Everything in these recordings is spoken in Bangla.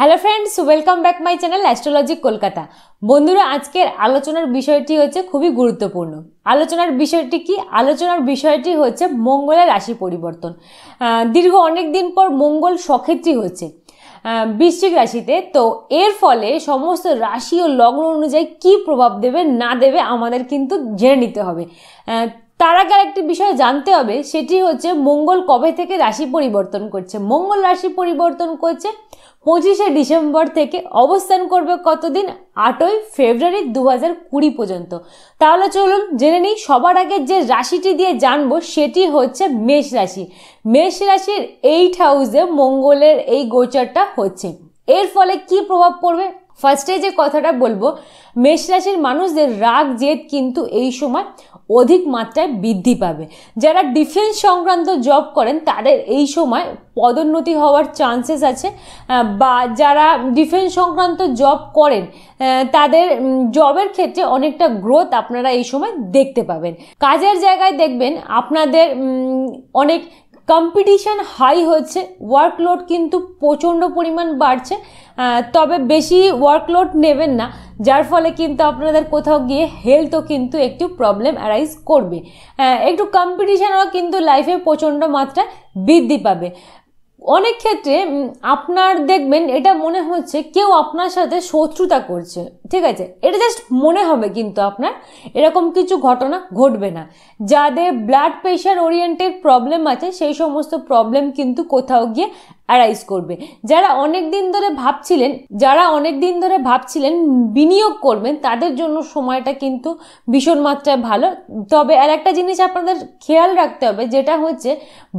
hello friends welcome back my channel astrology Kolkata বন্ধুরা আজকের আলোচনার বিষয়টি হচ্ছে খুবই গুরুত্বপূর্ণ আলোচনার বিষয়টি কি আলোচনার বিষয়টি হচ্ছে মঙ্গলের রাশি পরিবর্তন দীর্ঘ অনেক দিন পর মঙ্গল সক্ষেত্রি হচ্ছে বৃশ্চিক রাশিতে তো এর ফলে সমস্ত রাশি ও লগ্ন অনুযায়ী কি প্রভাব দেবে না দেবে আমাদের কিন্তু জেনে নিতে হবে তার আগে আরেকটি বিষয় জানতে হবে সেটি হচ্ছে মঙ্গল কবে থেকে রাশি পরিবর্তন করছে মঙ্গল রাশি পরিবর্তন করছে পঁচিশে ডিসেম্বর থেকে অবস্থান করবে কতদিন আটই ফেব্রুয়ারি দু হাজার কুড়ি পর্যন্ত তাহলে চলুন জেনে নিই সবার আগে যে রাশিটি দিয়ে জানবো সেটি হচ্ছে মেষ রাশি মেষ রাশির এইট হাউসে মঙ্গলের এই গোচরটা হচ্ছে এর ফলে কি প্রভাব পড়বে ফার্স্টে যে কথাটা বলবো মেষ রাশির মানুষদের রাগ জেদ কিন্তু এই সময় অধিক মাত্রায় বৃদ্ধি পাবে যারা ডিফেন্স সংক্রান্ত জব করেন তাদের এই সময় পদোন্নতি হওয়ার চান্সেস আছে বা যারা ডিফেন্স সংক্রান্ত জব করেন তাদের জবের ক্ষেত্রে অনেকটা গ্রোথ আপনারা এই সময় দেখতে পাবেন কাজের জায়গায় দেখবেন আপনাদের অনেক কম্পিটিশান হাই হচ্ছে ওয়ার্কলোড কিন্তু প্রচণ্ড পরিমাণ বাড়ছে তবে বেশি ওয়ার্কলোড নেবেন না যার ফলে কিন্তু আপনাদের কোথাও গিয়ে হেলথও কিন্তু একটু প্রবলেম অ্যারাইজ করবে একটু কম্পিটিশানও কিন্তু লাইফে প্রচণ্ড মাত্রায় বৃদ্ধি পাবে অনেক ক্ষেত্রে আপনার দেখবেন এটা মনে হচ্ছে কেউ আপনার সাথে শত্রুতা করছে ঠিক আছে এটা জাস্ট মনে হবে কিন্তু আপনার এরকম কিছু ঘটনা ঘটবে না যাদের ব্লাড প্রেশার ওরিয়েন্টেড প্রবলেম আছে সেই সমস্ত প্রবলেম কিন্তু কোথাও গিয়ে অ্যারাইজ করবে যারা অনেক দিন ধরে ভাবছিলেন যারা অনেক দিন ধরে ভাবছিলেন বিনিয়োগ করবেন তাদের জন্য সময়টা কিন্তু ভীষণ মাত্রায় ভালো তবে আর একটা জিনিস আপনাদের খেয়াল রাখতে হবে যেটা হচ্ছে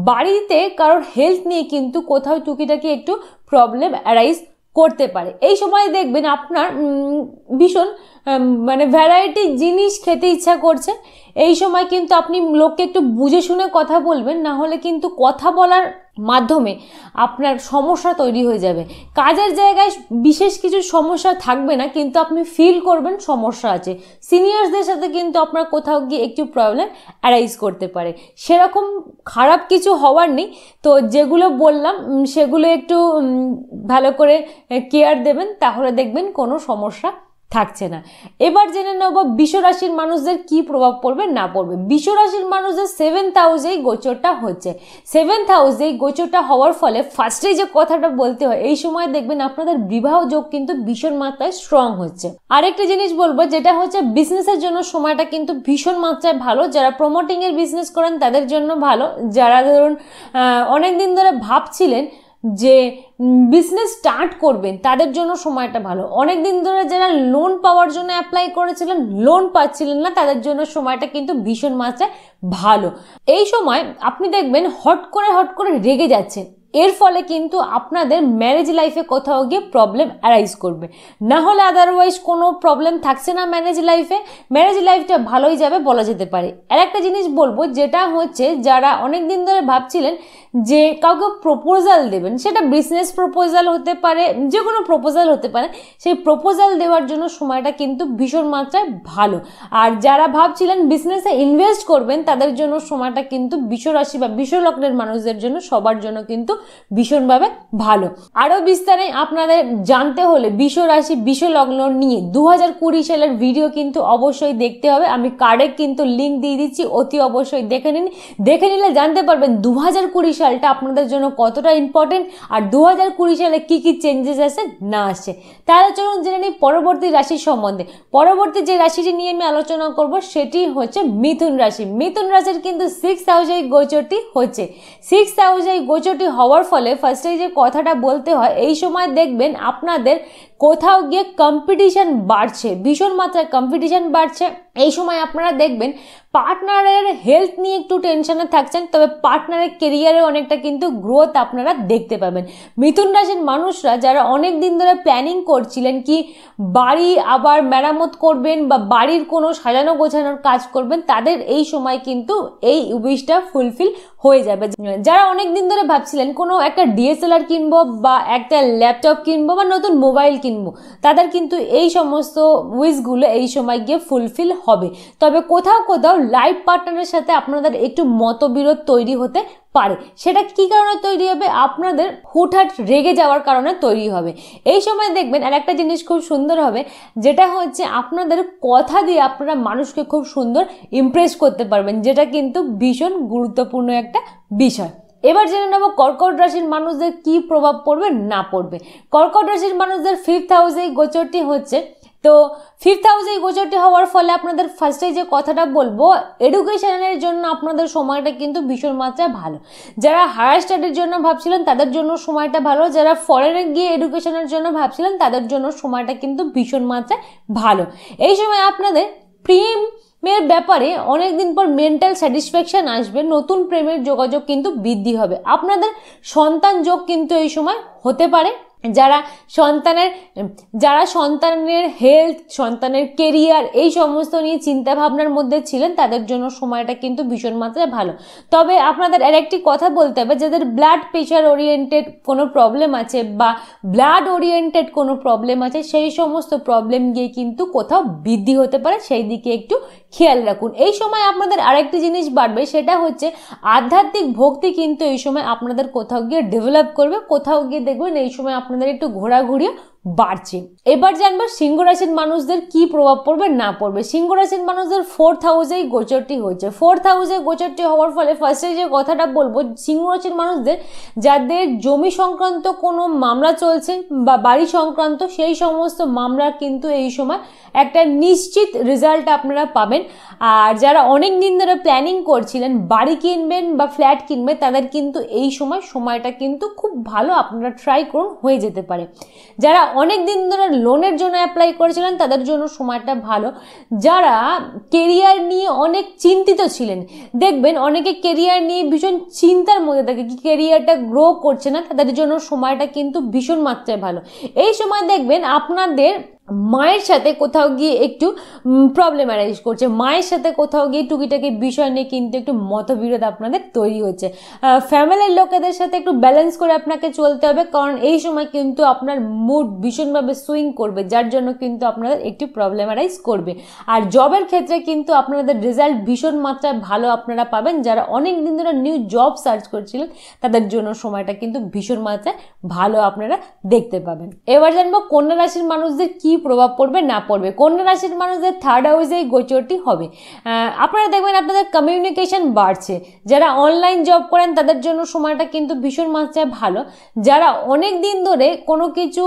বাড়িতে কারোর হেলথ নিয়ে কিন্তু কোথাও টুকিটাকি একটু প্রবলেম অ্যারাইজ করতে পারে এই সময় দেখবেন আপনার ভীষণ মানে ভ্যারাইটি জিনিস খেতে ইচ্ছা করছে এই সময় কিন্তু আপনি লোককে একটু বুঝে শুনে কথা বলবেন না হলে কিন্তু কথা বলার মাধ্যমে আপনার সমস্যা তৈরি হয়ে যাবে কাজের জায়গায় বিশেষ কিছু সমস্যা থাকবে না কিন্তু আপনি ফিল করবেন সমস্যা আছে সিনিয়র্সদের সাথে কিন্তু আপনার কোথাও গিয়ে একটু প্রবলেম অ্যারাইজ করতে পারে সেরকম খারাপ কিছু হওয়ার নেই তো যেগুলো বললাম সেগুলো একটু ভালো করে কেয়ার দেবেন তাহলে দেখবেন কোনো সমস্যা থাকছে না এবার জেনে নেব বিশ্বরাশির মানুষদের কি প্রভাব পড়বে না পড়বে বিশ্বরাশির মানুষদের সেভেন্থ হাউসেই গোচরটা হচ্ছে সেভেন্থ হাউসেই গোচরটা হওয়ার ফলে ফার্স্টে যে কথাটা বলতে হয় এই সময় দেখবেন আপনাদের বিবাহ যোগ কিন্তু ভীষণ মাত্রায় স্ট্রং হচ্ছে আরেকটা জিনিস বলবো যেটা হচ্ছে বিজনেসের জন্য সময়টা কিন্তু ভীষণ মাত্রায় ভালো যারা প্রমোটিংয়ের বিজনেস করেন তাদের জন্য ভালো যারা ধরুন অনেক দিন ধরে ভাবছিলেন যে বিজনেস স্টার্ট করবেন তাদের জন্য সময়টা ভালো অনেক দিন ধরে যারা লোন পাওয়ার জন্য অ্যাপ্লাই করেছিলেন লোন পাচ্ছিলেন না তাদের জন্য সময়টা কিন্তু ভীষণ মাত্রায় ভালো এই সময় আপনি দেখবেন হট করে হট করে রেগে যাচ্ছেন এর ফলে কিন্তু আপনাদের ম্যারেজ লাইফে কোথাও গিয়ে প্রবলেম অ্যারাইজ করবে না হলে আদারওয়াইজ কোনো প্রবলেম থাকছে না ম্যারেজ লাইফে ম্যারেজ লাইফটা ভালোই যাবে বলা যেতে পারে আর একটা জিনিস বলবো যেটা হচ্ছে যারা অনেক দিন ধরে ভাবছিলেন যে কাউকে প্রপোজাল দেবেন সেটা বিজনেস প্রপোজাল হতে পারে যে কোনো প্রপোজাল হতে পারে সেই প্রপোজাল দেওয়ার জন্য সময়টা কিন্তু ভীষণ মাত্রায় ভালো আর যারা ভাবছিলেন বিজনেসে ইনভেস্ট করবেন তাদের জন্য সময়টা কিন্তু বিশ্বরাশি বা বিশ্বলগ্নের মানুষদের জন্য সবার জন্য কিন্তু ভীষণভাবে ভালো আরও বিস্তারে আপনাদের জানতে হলে বিশ্ব রাশি বিশ্ব লগ্ন নিয়ে দু হাজার কুড়ি সালের ভিডিও কিন্তু অবশ্যই দেখতে হবে আমি কার্ডে কিন্তু লিঙ্ক দিয়ে দিচ্ছি অতি অবশ্যই দেখে নিন দেখে নিলে জানতে পারবেন দু হাজার কুড়ি সালটা আপনাদের জন্য কতটা ইম্পর্টেন্ট আর দু হাজার কুড়ি সালে কী কী চেঞ্জেস আসে না আসে তাহলে চলুন জেনে নিই পরবর্তী রাশির সম্বন্ধে পরবর্তী যে রাশিটি নিয়ে আমি আলোচনা করব সেটি হচ্ছে মিথুন রাশি মিথুন রাশির কিন্তু সিক্স হাউজে গোচরটি হচ্ছে সিক্স হাউজে গোচরটি হওয়ার হওয়ার ফলে ফার্স্টে যে কথাটা বলতে হয় এই সময় দেখবেন আপনাদের কোথাও গিয়ে কম্পিটিশান বাড়ছে ভীষণ মাত্রায় কম্পিটিশান বাড়ছে এই সময় আপনারা দেখবেন পার্টনারের হেলথ নিয়ে একটু টেনশনে থাকছেন তবে পার্টনারের কেরিয়ারে অনেকটা কিন্তু গ্রোথ আপনারা দেখতে পাবেন মিথুন রাশির মানুষরা যারা অনেক দিন ধরে প্ল্যানিং করছিলেন কি বাড়ি আবার মেরামত করবেন বা বাড়ির কোনো সাজানো গোছানোর কাজ করবেন তাদের এই সময় কিন্তু এই উইশটা ফুলফিল হয়ে যাবে যারা অনেক দিন ধরে ভাবছিলেন কোনো একটা ডিএসএলআর কিনবো বা একটা ল্যাপটপ কিনবো বা নতুন মোবাইল কিনবো তাদের কিন্তু এই সমস্ত উইশগুলো এই সময় গিয়ে ফুলফিল হবে তবে কোথাও কোথাও লাইফ পার্টনারের সাথে আপনাদের একটু মতবিরোধ তৈরি হতে পারে সেটা কি কারণে তৈরি হবে আপনাদের হুটহাট রেগে যাওয়ার কারণে তৈরি হবে এই সময় দেখবেন আর একটা জিনিস খুব সুন্দর হবে যেটা হচ্ছে আপনাদের কথা দিয়ে আপনারা মানুষকে খুব সুন্দর ইমপ্রেস করতে পারবেন যেটা কিন্তু ভীষণ গুরুত্বপূর্ণ একটা বিষয় এবার জেনে নেব কর্কট রাশির মানুষদের কি প্রভাব পড়বে না পড়বে কর্কট রাশির মানুষদের ফিফথ হাউসে গোচরটি হচ্ছে তো ফিফথ হাউসে গোচরটি হওয়ার ফলে আপনাদের ফার্স্টে যে কথাটা বলবো এডুকেশনের জন্য আপনাদের সময়টা কিন্তু ভীষণ মাত্রায় ভালো যারা হায়ার স্টাডির জন্য ভাবছিলেন তাদের জন্য সময়টা ভালো যারা ফরেনে গিয়ে এডুকেশনের জন্য ভাবছিলেন তাদের জন্য সময়টা কিন্তু ভীষণ মাত্রায় ভালো এই সময় আপনাদের প্রেম মেয়ের ব্যাপারে অনেক দিন পর মেন্টাল স্যাটিসফ্যাকশান আসবে নতুন প্রেমের যোগাযোগ কিন্তু বৃদ্ধি হবে আপনাদের সন্তান যোগ কিন্তু এই সময় হতে পারে যারা সন্তানের যারা সন্তানের হেলথ সন্তানের কেরিয়ার এই সমস্ত নিয়ে চিন্তা ভাবনার মধ্যে ছিলেন তাদের জন্য সময়টা কিন্তু ভীষণ মাত্রায় ভালো তবে আপনাদের আর একটি কথা বলতে হবে যাদের ব্লাড প্রেশার ওরিয়েন্টেড কোনো প্রবলেম আছে বা ব্লাড ওরিয়েন্টেড কোনো প্রবলেম আছে সেই সমস্ত প্রবলেম গিয়ে কিন্তু কোথাও বৃদ্ধি হতে পারে সেই দিকে একটু খেয়াল রাখুন এই সময় আপনাদের আরেকটি জিনিস বাড়বে সেটা হচ্ছে আধ্যাত্মিক ভক্তি কিন্তু এই সময় আপনাদের কোথাও গিয়ে ডেভেলপ করবে কোথাও গিয়ে দেখবেন এই সময় আপনার আপনাদের একটু ঘোরাঘুরিও বাড়ছে এবার জানবো সিংহ রাশির মানুষদের কি প্রভাব পড়বে না পড়বে সিংহ রাশির মানুষদের ফোর্থ হাউসেই গোচরটি হয়েছে ফোর্থ হাউসে গোচরটি হওয়ার ফলে ফার্স্টে যে কথাটা বলবো সিংহ রাশির মানুষদের যাদের জমি সংক্রান্ত কোনো মামলা চলছে বা বাড়ি সংক্রান্ত সেই সমস্ত মামলার কিন্তু এই সময় একটা নিশ্চিত রেজাল্ট আপনারা পাবেন আর যারা অনেক দিন ধরে প্ল্যানিং করছিলেন বাড়ি কিনবেন বা ফ্ল্যাট কিনবেন তাদের কিন্তু এই সময় সময়টা কিন্তু খুব ভালো আপনারা ট্রাই করুন হয়ে যেতে পারে যারা অনেক দিন ধরে লোনের জন্য অ্যাপ্লাই করেছিলেন তাদের জন্য সময়টা ভালো যারা কেরিয়ার নিয়ে অনেক চিন্তিত ছিলেন দেখবেন অনেকে কেরিয়ার নিয়ে ভীষণ চিন্তার মধ্যে থাকে কি কেরিয়ারটা গ্রো করছে না তাদের জন্য সময়টা কিন্তু ভীষণ মাত্রায় ভালো এই সময় দেখবেন আপনাদের মায়ের সাথে কোথাও গিয়ে একটু প্রবলেম অ্যারাইজ করছে মায়ের সাথে কোথাও গিয়ে টুকিটাকি বিষয় নিয়ে কিন্তু একটু মতবিরোধ আপনাদের তৈরি হচ্ছে ফ্যামিলির লোকেদের সাথে একটু ব্যালেন্স করে আপনাকে চলতে হবে কারণ এই সময় কিন্তু আপনার মুড ভীষণভাবে সুইং করবে যার জন্য কিন্তু আপনাদের একটু প্রবলেম অ্যারাইজ করবে আর জবের ক্ষেত্রে কিন্তু আপনাদের রেজাল্ট ভীষণ মাত্রায় ভালো আপনারা পাবেন যারা অনেক দিন ধরে নিউ জব সার্চ করছিলেন তাদের জন্য সময়টা কিন্তু ভীষণ মাত্রায় ভালো আপনারা দেখতে পাবেন এবার জানবো কন্যা রাশির মানুষদের কী প্রভাব পড়বে না পড়বে কন্যা রাশির মানুষদের থার্ড হাউসে এই গোচরটি হবে আপনারা দেখবেন আপনাদের কমিউনিকেশন বাড়ছে যারা অনলাইন জব করেন তাদের জন্য সময়টা কিন্তু ভীষণ মাত্রায় ভালো যারা অনেক দিন ধরে কোনো কিছু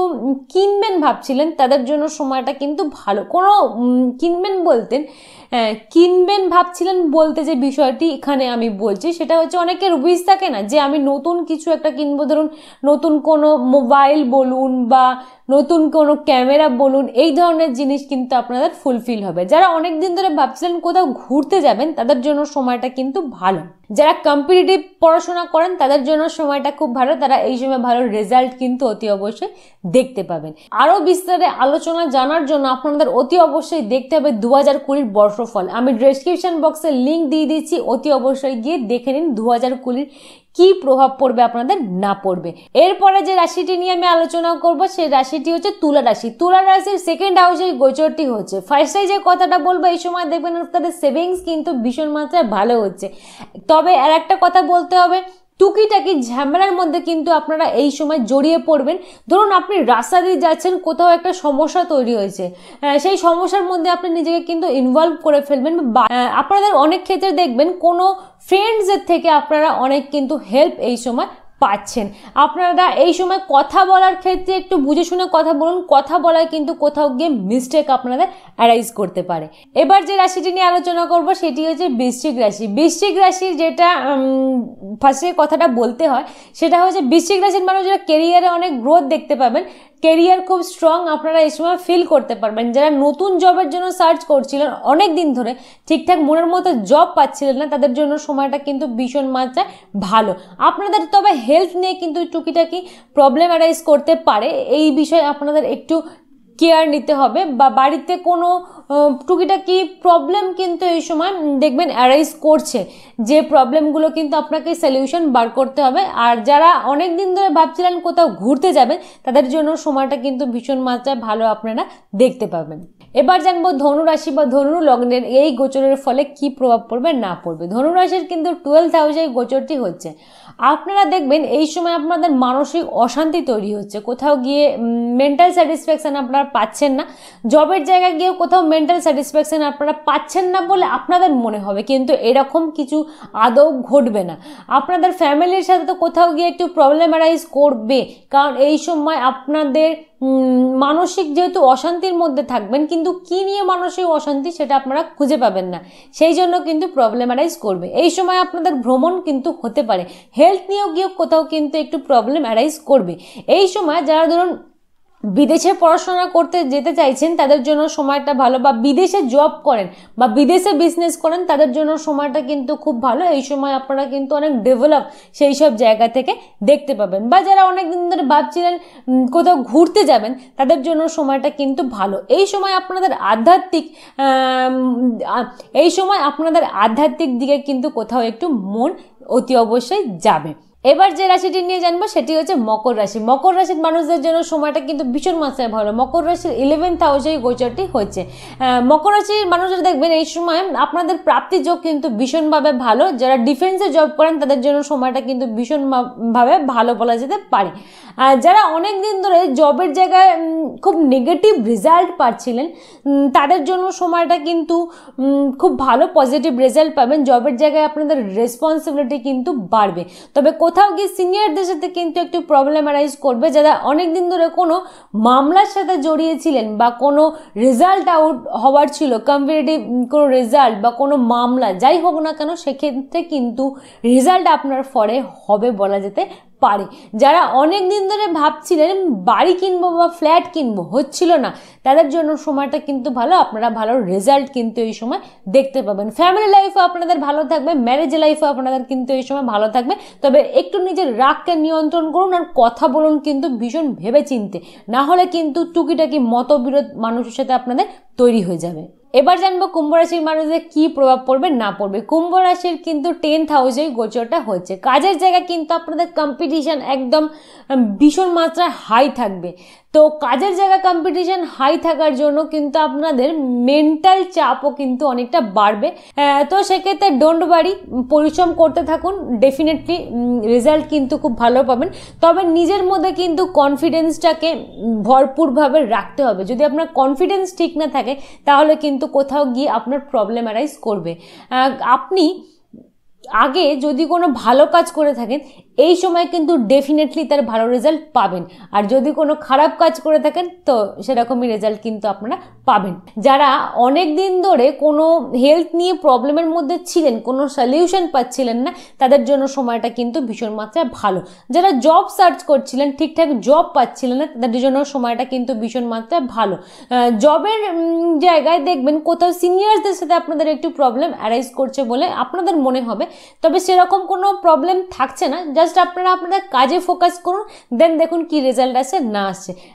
কিনবেন ভাবছিলেন তাদের জন্য সময়টা কিন্তু ভালো কোনো কিনবেন বলতেন হ্যাঁ, কিনবেন ভাবছিলেন বলতে যে বিষয়টি এখানে আমি বলছি সেটা হচ্ছে অনেকের উইস থাকে না যে আমি নতুন কিছু একটা কিনবো ধরুন নতুন কোনো মোবাইল বলুন বা নতুন কোনো ক্যামেরা বলুন এই ধরনের জিনিস কিন্তু আপনাদের ফুলফিল হবে যারা অনেক দিন ধরে ভাবছিলেন কোথাও ঘুরতে যাবেন তাদের জন্য সময়টা কিন্তু ভালো যারা কম্পিটিটিভ পড়াশোনা করেন তাদের জন্য সময়টা খুব ভালো তারা এই সময় ভালো রেজাল্ট কিন্তু অতি অবশ্যই দেখতে পাবেন আরও বিস্তারে আলোচনা জানার জন্য আপনাদের অতি অবশ্যই দেখতে হবে দু হাজার কুড়ির বর্ষ রাশিফল আমি ডেসক্রিপশন বক্সে লিঙ্ক দিয়ে দিচ্ছি অতি অবশ্যই গিয়ে দেখে নিন দু হাজার কুড়ির কী প্রভাব পড়বে আপনাদের না পড়বে এরপরে যে রাশিটি নিয়ে আমি আলোচনা করব সেই রাশিটি হচ্ছে তুলা রাশি তুলা রাশির সেকেন্ড হাউসে গোচরটি হচ্ছে ফার্স্টে যে কথাটা বলবো এই সময় দেখবেন তাদের সেভিংস কিন্তু ভীষণ মাত্রায় ভালো হচ্ছে তবে আর একটা কথা বলতে হবে টুকিটাকি ঝামেলার মধ্যে কিন্তু আপনারা এই সময় জড়িয়ে পড়বেন ধরুন আপনি রাস্তা দিয়ে যাচ্ছেন কোথাও একটা সমস্যা তৈরি হয়েছে সেই সমস্যার মধ্যে আপনি নিজেকে কিন্তু ইনভলভ করে ফেলবেন আপনাদের অনেক ক্ষেত্রে দেখবেন কোনো ফ্রেন্ডসের থেকে আপনারা অনেক কিন্তু হেল্প এই সময় পাচ্ছেন আপনারা এই সময় কথা বলার ক্ষেত্রে একটু বুঝে শুনে কথা বলুন কথা বলায় কিন্তু কোথাও গিয়ে মিস্টেক আপনাদের অ্যারাইজ করতে পারে এবার যে রাশিটি নিয়ে আলোচনা করব সেটি হচ্ছে বৃশ্চিক রাশি বৃশ্চিক রাশি যেটা ফার্স্টে কথাটা বলতে হয় সেটা হচ্ছে বৃশ্চিক রাশির যেটা কেরিয়ারে অনেক গ্রোথ দেখতে পাবেন কেরিয়ার খুব স্ট্রং আপনারা এই সময় ফিল করতে পারবেন যারা নতুন জবের জন্য সার্চ করছিলেন অনেক দিন ধরে ঠিকঠাক মনের মতো জব পাচ্ছিলেন না তাদের জন্য সময়টা কিন্তু ভীষণ মাত্রায় ভালো আপনাদের তবে হেলথ নিয়ে কিন্তু টুকিটাকি প্রবলেম অ্যারাইজ করতে পারে এই বিষয়ে আপনাদের একটু কেয়ার নিতে হবে বা বাড়িতে কোনো টুকিটাকি প্রবলেম কিন্তু এই সময় দেখবেন অ্যারাইজ করছে যে প্রবলেমগুলো কিন্তু আপনাকে সলিউশন বার করতে হবে আর যারা অনেক দিন ধরে ভাবছিলেন কোথাও ঘুরতে যাবেন তাদের জন্য সময়টা কিন্তু ভীষণ মাত্রায় ভালো আপনারা দেখতে পাবেন এবার জানবো ধনুরাশি বা ধনুর লগ্নের এই গোচরের ফলে কি প্রভাব পড়বে না পড়বে ধনুরাশির কিন্তু টুয়েলভ হাউসে গোচরটি হচ্ছে আপনারা দেখবেন এই সময় আপনাদের মানসিক অশান্তি তৈরি হচ্ছে কোথাও গিয়ে মেন্টাল স্যাটিসফ্যাকশান আপনারা পাচ্ছেন না জবের জায়গায় গিয়েও কোথাও মেন্টাল স্যাটিসফ্যাকশান আপনারা পাচ্ছেন না বলে আপনাদের মনে হবে কিন্তু এরকম কিছু আদৌ ঘটবে না আপনাদের ফ্যামিলির সাথে তো কোথাও গিয়ে একটু প্রবলেম অ্যারাইজ করবে কারণ এই সময় আপনাদের মানসিক যেহেতু অশান্তির মধ্যে থাকবেন কিন্তু কি নিয়ে মানসিক অশান্তি সেটা আপনারা খুঁজে পাবেন না সেই জন্য কিন্তু প্রবলেমারাইজ করবে এই সময় আপনাদের ভ্রমণ কিন্তু হতে পারে হেলথ নিয়েও গিয়ে কোথাও কিন্তু একটু প্রবলেম অ্যারাইজ করবে এই সময় যারা ধরুন বিদেশে পড়াশোনা করতে যেতে চাইছেন তাদের জন্য সময়টা ভালো বা বিদেশে জব করেন বা বিদেশে বিজনেস করেন তাদের জন্য সময়টা কিন্তু খুব ভালো এই সময় আপনারা কিন্তু অনেক ডেভেলপ সেই সব জায়গা থেকে দেখতে পাবেন বা যারা অনেক দিন ধরে ভাবছিলেন কোথাও ঘুরতে যাবেন তাদের জন্য সময়টা কিন্তু ভালো এই সময় আপনাদের আধ্যাত্মিক এই সময় আপনাদের আধ্যাত্মিক দিকে কিন্তু কোথাও একটু মন অতি অবশ্যই যাবে এবার যে রাশিটি নিয়ে জানবো সেটি হচ্ছে মকর রাশি মকর রাশির মানুষদের জন্য সময়টা কিন্তু ভীষণ মাত্রায় ভালো মকর রাশির ইলেভেন্থ হাউসে এই গোচরটি হচ্ছে মকর রাশির মানুষরা দেখবেন এই সময় আপনাদের প্রাপ্তি যোগ কিন্তু ভীষণভাবে ভালো যারা ডিফেন্সে জব করেন তাদের জন্য সময়টা কিন্তু ভীষণভাবে ভালো বলা যেতে পারে যারা অনেক দিন ধরে জবের জায়গায় খুব নেগেটিভ রেজাল্ট পাচ্ছিলেন তাদের জন্য সময়টা কিন্তু খুব ভালো পজিটিভ রেজাল্ট পাবেন জবের জায়গায় আপনাদের রেসপন্সিবিলিটি কিন্তু বাড়বে তবে কোথাও গিয়ে সিনিয়রদের সাথে কিন্তু একটু প্রবলেম অ্যারাইজ করবে যারা অনেক দিন ধরে কোনো মামলার সাথে জড়িয়েছিলেন বা কোনো রেজাল্ট আউট হওয়ার ছিল কম্পিটিটিভ কোনো রেজাল্ট বা কোনো মামলা যাই হোক না কেন সেক্ষেত্রে কিন্তু রেজাল্ট আপনার ফরে হবে বলা যেতে পারে যারা অনেক দিন ধরে ভাবছিলেন বাড়ি কিনবো বা ফ্ল্যাট কিনবো হচ্ছিল না তাদের জন্য সময়টা কিন্তু ভালো আপনারা ভালো রেজাল্ট কিন্তু এই সময় দেখতে পাবেন ফ্যামিলি লাইফও আপনাদের ভালো থাকবে ম্যারেজ লাইফও আপনাদের কিন্তু এই সময় ভালো থাকবে তবে একটু নিজের রাগকে নিয়ন্ত্রণ করুন আর কথা বলুন কিন্তু ভীষণ ভেবে চিনতে না হলে কিন্তু টুকিটাকি মতবিরোধ মানুষের সাথে আপনাদের তৈরি হয়ে যাবে এবার জানবো কুম্ভ রাশির মানুষদের কি প্রভাব পড়বে না পড়বে কুম্ভ রাশির কিন্তু টেন্থ হাউসে গোচরটা হচ্ছে কাজের জায়গা কিন্তু আপনাদের কম্পিটিশান একদম ভীষণ মাত্রায় হাই থাকবে তো কাজের জায়গা কম্পিটিশন হাই থাকার জন্য কিন্তু আপনাদের মেন্টাল চাপও কিন্তু অনেকটা বাড়বে তো সেক্ষেত্রে ডোন্ট বাড়ি পরিশ্রম করতে থাকুন ডেফিনেটলি রেজাল্ট কিন্তু খুব ভালো পাবেন তবে নিজের মধ্যে কিন্তু কনফিডেন্সটাকে ভরপুরভাবে রাখতে হবে যদি আপনার কনফিডেন্স ঠিক না থাকে তাহলে কিন্তু কোথাও গিয়ে আপনার প্রবলেম অ্যারাইজ করবে আপনি আগে যদি কোনো ভালো কাজ করে থাকেন এই সময় কিন্তু ডেফিনেটলি তার ভালো রেজাল্ট পাবেন আর যদি কোনো খারাপ কাজ করে থাকেন তো সেরকমই রেজাল্ট কিন্তু আপনারা পাবেন যারা অনেক দিন ধরে কোনো হেলথ নিয়ে প্রবলেমের মধ্যে ছিলেন কোনো সলিউশন পাচ্ছিলেন না তাদের জন্য সময়টা কিন্তু ভীষণ মাত্রায় ভালো যারা জব সার্চ করছিলেন ঠিকঠাক জব পাচ্ছিলেন না তাদের জন্য সময়টা কিন্তু ভীষণ মাত্রায় ভালো জবের জায়গায় দেখবেন কোথাও সিনিয়রদের সাথে আপনাদের একটু প্রবলেম অ্যারাইজ করছে বলে আপনাদের মনে হবে তবে সেরকম কোনো প্রবলেম থাকছে না যা फार्ष्ट अपना क्या फोकस कर दें देखु कि रेजल्ट आसे ना